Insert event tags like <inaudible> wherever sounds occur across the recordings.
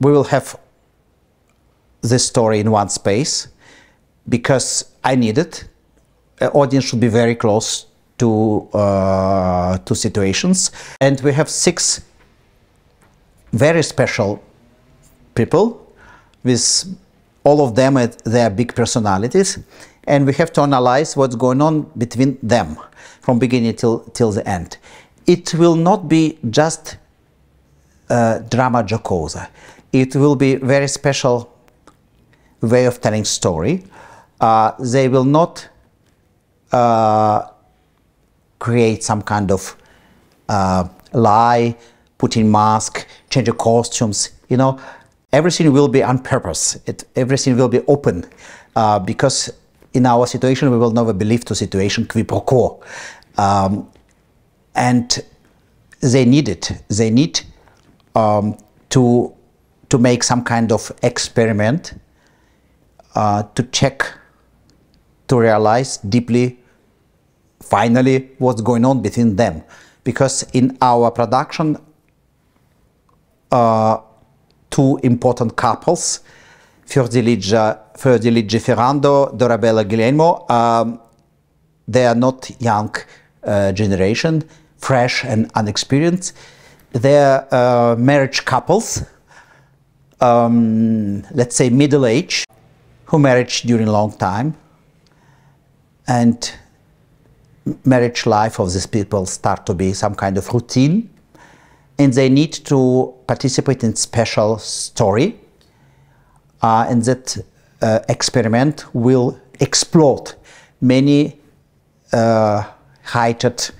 we will have this story in one space because I need it. The uh, audience should be very close to uh, to situations, and we have six very special people with all of them at their big personalities, and we have to analyze what's going on between them from beginning till till the end. It will not be just uh, drama jocosa it will be very special way of telling story. Uh, they will not uh, create some kind of uh, lie, put in mask, change the costumes, you know. Everything will be on purpose. It, everything will be open uh, because in our situation we will never believe to situation qui pro quo. Um, and they need it. They need um, to to make some kind of experiment uh, to check, to realize deeply, finally, what's going on between them. Because in our production, uh, two important couples, Fiordiligia, Fiordiligi Ferrando, Dorabella Guillermo, um, they are not young uh, generation, fresh and unexperienced. They are uh, marriage couples um, let's say middle age who married during long time and marriage life of these people start to be some kind of routine and they need to participate in special story uh, and that uh, experiment will explode many uh, heightened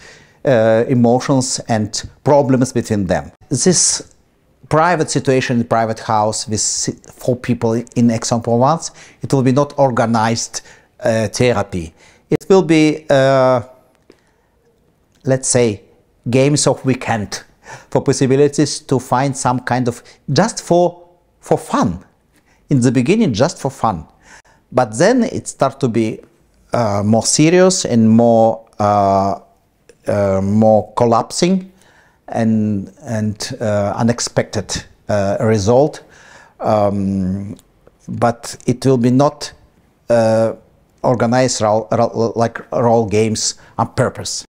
uh, emotions and problems between them. This private situation, in private house with four people in example, once it will be not organized uh, therapy. It will be, uh, let's say, games of weekend <laughs> for possibilities to find some kind of, just for, for fun. In the beginning, just for fun. But then it start to be uh, more serious and more, uh, uh, more collapsing and, and uh, unexpected uh, result. Um, but it will be not uh, organized like role games on purpose.